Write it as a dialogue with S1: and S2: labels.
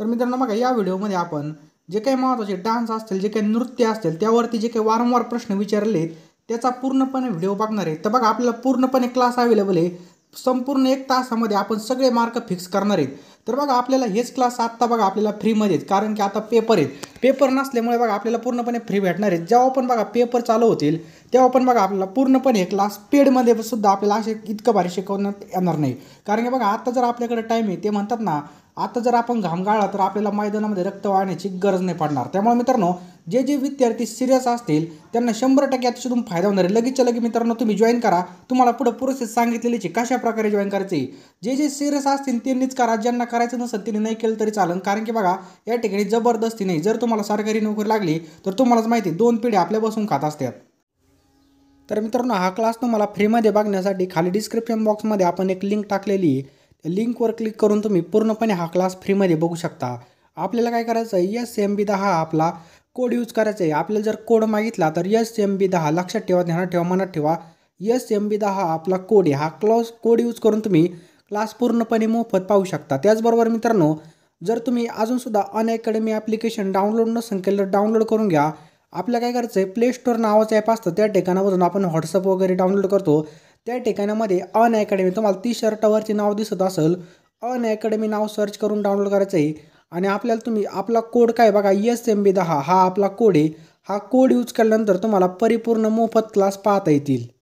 S1: तर मित्रांनो बघा या व्हिडिओमध्ये आपण जे काही महत्त्वाचे डान्स असतील जे काही नृत्य असतील त्यावरती जे काही वारंवार प्रश्न विचारले त्याचा पूर्णपणे व्हिडिओ बघणार आहे तर बघा आपल्याला पूर्णपणे क्लास अवेलेबल आहे संपूर्ण एक तासामध्ये आपण सगळे मार्क फिक्स करणार आहेत तर बघा आपल्याला हेच क्लास आत्ता बघा आपल्याला आहेत कारण की आता पेपर आहेत पेपर नसल्यामुळे बघा आपल्याला पूर्णपणे फ्री भेटणार आहेत जेव्हा पण बघा पेपर चालू होतील तेव्हा पण बघा आपल्याला पूर्णपणे हे क्लास पेडमध्ये सुद्धा आपल्याला असे इतकं भारी शिकवण्यात येणार नाही कारण की बघा आता जर आपल्याकडे टाईम आहे ते म्हणतात ना आता जर आपण घाम गाळला तर आपल्याला मैदानामध्ये रक्त वाहण्याची गरज नाही पडणार त्यामुळे मित्रांनो जे जे विद्यार्थी सिरियस असतील त्यांना शंभर टक्के तुम्ही फायदा होणार आहे लगेचच्या लगे मित्रांनो तुम्ही जॉईन करा तुम्हाला पुढं प्रोसेस की कशा प्रकारे जॉईन करायचे जे जे सिरियस असतील त्यांनीच करा ज्यांना करायचं नसेल त्यांनी नाही केलं तरी चालेल कारण की बघा या ठिकाणी जबरदस्ती नाही जर तुम्हाला सरकारी नोकरी लागली तर तुम्हालाच माहिती दोन पिढ्या आपल्यापासून खात असतात तर मित्रांनो हा क्लास तुम्हाला फ्रीमध्ये बघण्यासाठी खाली डिस्क्रिप्शन बॉक्समध्ये आपण एक लिंक टाकलेली लिंकवर क्लिक करून तुम्ही पूर्णपणे हा क्लास फ्रीमध्ये बघू शकता आपल्याला काय करायचं आहे एस एम बी दहा हा आपला कोड यूज करायचा आहे आपल्याला जर कोड मागितला तर यस एम बी दहा लक्षात ठेवा ध्यानात ठेवा मनात ठेवा यस एम बी दहा हा आपला कोड आहे हा क्लॉस कोड यूज करून तुम्ही क्लास पूर्णपणे मोफत पाहू शकता त्याचबरोबर मित्रांनो जर तुम्ही अजूनसुद्धा अन अकॅडमी ॲप्लिकेशन डाउनलोड नसेल केलं तर डाउनलोड करून घ्या आपल्याला काय करायचं आहे प्ले स्टोअर नावाचं ॲप असतं त्या ठिकाणावरून आपण व्हॉट्सअप वगैरे डाउनलोड करतो त्या ठिकाणामध्ये अन अकॅडमी तुम्हाला टी शर्टवरचे नाव दिसत असेल अन नाव सर्च करून डाउनलोड करायचं आहे आणि आपल्याला तुम्ही आपला कोड काय बघा एस एम बी दहा हा आपला कोड आहे हा कोड यूज केल्यानंतर तुम्हाला परिपूर्ण मोफत क्लास पाहता येतील